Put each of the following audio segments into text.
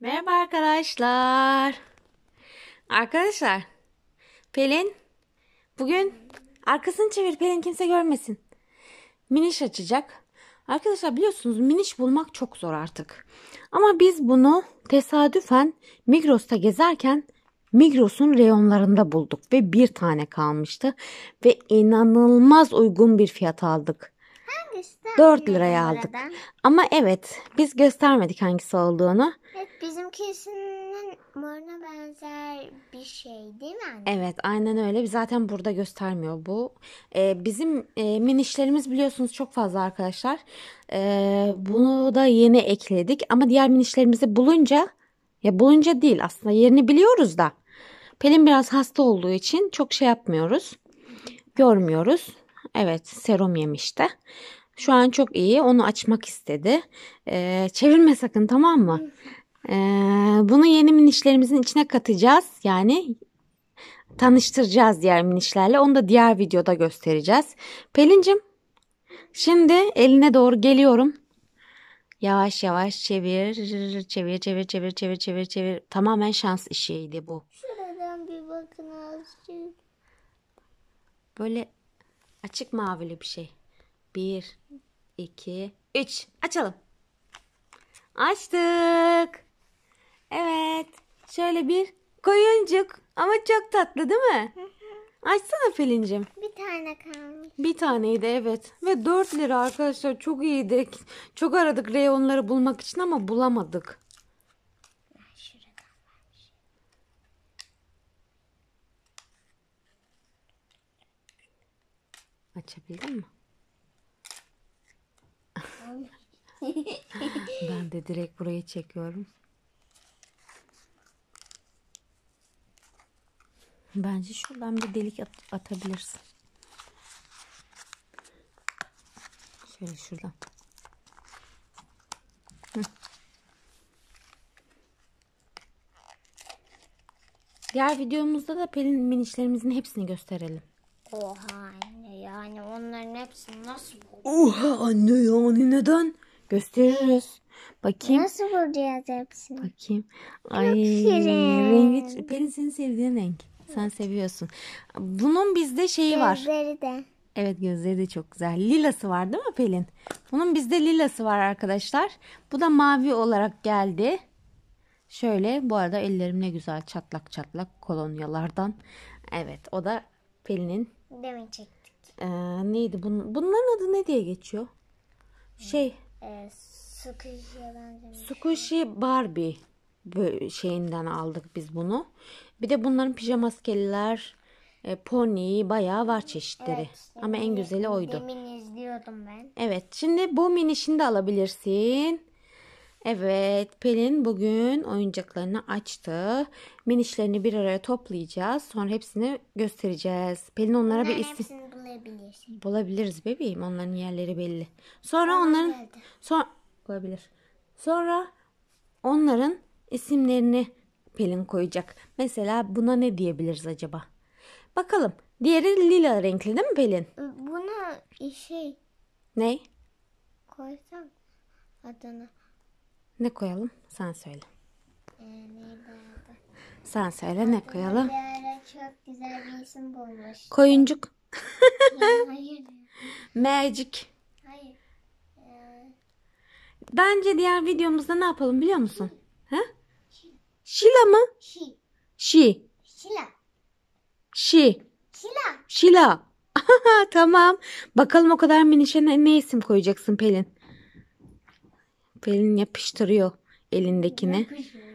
Merhaba arkadaşlar. Arkadaşlar. Pelin bugün arkasını çevir Pelin kimse görmesin. Miniş açacak. Arkadaşlar biliyorsunuz miniş bulmak çok zor artık. Ama biz bunu tesadüfen Migros'ta gezerken Migros'un reyonlarında bulduk ve bir tane kalmıştı ve inanılmaz uygun bir fiyat aldık. Hangisi? 4 liraya aldık. Oradan? Ama evet biz göstermedik hangisi olduğunu. Evet bizimkisinin moruna benzer bir şey değil mi anne? Evet aynen öyle. Zaten burada göstermiyor bu. Ee, bizim e, minişlerimiz biliyorsunuz çok fazla arkadaşlar. Ee, bunu da yeni ekledik. Ama diğer minişlerimizi bulunca ya bulunca değil aslında yerini biliyoruz da. Pelin biraz hasta olduğu için çok şey yapmıyoruz. Görmüyoruz. Evet serum yemişti. Şu an çok iyi. Onu açmak istedi. Ee, çevirme sakın tamam mı? Ee, bunu yeni minişlerimizin içine katacağız. Yani tanıştıracağız diğer minişlerle. Onu da diğer videoda göstereceğiz. Pelincim şimdi eline doğru geliyorum. Yavaş yavaş çevir, çevir, çevir, çevir, çevir, çevir, çevir. Tamamen şans işiydi bu. Şuradan bir bakın azıcık. Böyle Açık mavili bir şey. Bir, iki, üç. Açalım. Açtık. Evet. Şöyle bir koyuncuk. Ama çok tatlı değil mi? Açsana Pelin'cim. Bir tane kalmış. Bir taneydi evet. Ve 4 lira arkadaşlar çok iyiydi. Çok aradık reyonları bulmak için ama bulamadık. Açabildin mi? ben de direkt buraya çekiyorum. Bence şuradan bir delik at atabilirsin. Şöyle şuradan. Diğer videomuzda da pelin minişlerimizin hepsini gösterelim. Oha. Yani onların hepsini nasıl bulacağız? Oha anne yani neden? Gösteririz. Bakayım. Nasıl bulacağız hepsini? Bakayım. Ay şirin. rengi Pelin senin sevdiğin renk. Sen seviyorsun. Bunun bizde şeyi var. Gözleri de. Evet gözleri de çok güzel. Lilası var değil mi Pelin? Bunun bizde lilası var arkadaşlar. Bu da mavi olarak geldi. Şöyle bu arada ellerim ne güzel çatlak çatlak kolonyalardan. Evet o da Pelin'in. Demin çekti e, neydi bun, bunların adı ne diye geçiyor? Şey. E, ee, Squishy'e benzemiş. Squishy Barbie şeyinden aldık biz bunu. Bir de bunların pijamaskeliler, e, pony bayağı var çeşitleri. Evet, işte Ama en güzeli oydu. Demin izliyordum ben. Evet şimdi bu minişini de alabilirsin. Evet Pelin bugün oyuncaklarını açtı. Minişlerini bir araya toplayacağız. Sonra hepsini göstereceğiz. Pelin onlara ben bir isim bulabilirsin. Bulabiliriz bebeğim. Onların yerleri belli. Sonra Bana onların son olabilir. Sonra onların isimlerini Pelin koyacak. Mesela buna ne diyebiliriz acaba? Bakalım. Diğeri lila renkli değil mi Pelin? Ee, buna şey. Ne? Koysam adını. Ne koyalım? Sen söyle. Ee, Sen söyle ne koyalım? Bir çok güzel bir isim bulmuş. Koyuncuk. Hayır. Magic. Hayır. Ee... Bence diğer videomuzda ne yapalım biliyor musun? He? Şila mı? Şi. Şi. Şila. Şi. Şila. Şila. tamam. Bakalım o kadar minişe ne, ne isim koyacaksın Pelin? Pelin yapıştırıyor elindekini. Yapıştırıyor.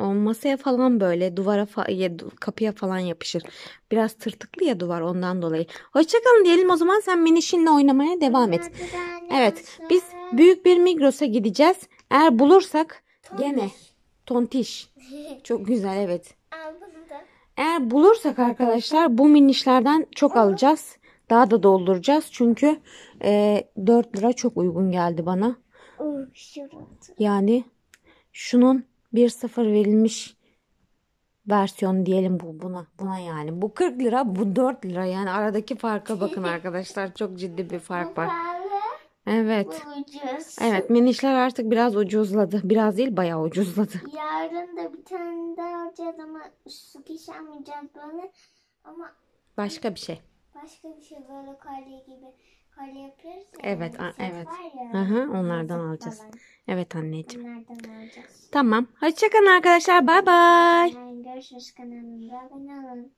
O masaya falan böyle duvara fa- kapıya falan yapışır. Biraz tırtıklı ya duvar ondan dolayı. Hoşçakalın diyelim o zaman sen menişinle oynamaya devam et. Evet biz büyük bir Migros'a gideceğiz. Eğer bulursak Tontiş. gene tontiş. Çok güzel evet. Eğer bulursak arkadaşlar bu minişlerden çok alacağız. Daha da dolduracağız. Çünkü e, 4 lira çok uygun geldi bana. Yani şunun 1.0 verilmiş versiyon diyelim bu buna buna yani. Bu 40 lira, bu 4 lira. Yani aradaki farka bakın arkadaşlar. Çok ciddi bir fark var. Evet. Ucuz. Evet, minişler artık biraz ucuzladı. Biraz değil, bayağı ucuzladı. Yarın da bir tane daha alacağız ama sıkışan bana ama başka bir şey. Başka bir şey böyle kolye gibi kolye yapıyoruz. Ya, evet, yani, evet. Var ya, Hı hı, onlardan alacağız. Falan. Evet anneciğim. Nereden Tamam. Hoşçakalın arkadaşlar. Bay bay. Görüşürüz kanalımda abone olun.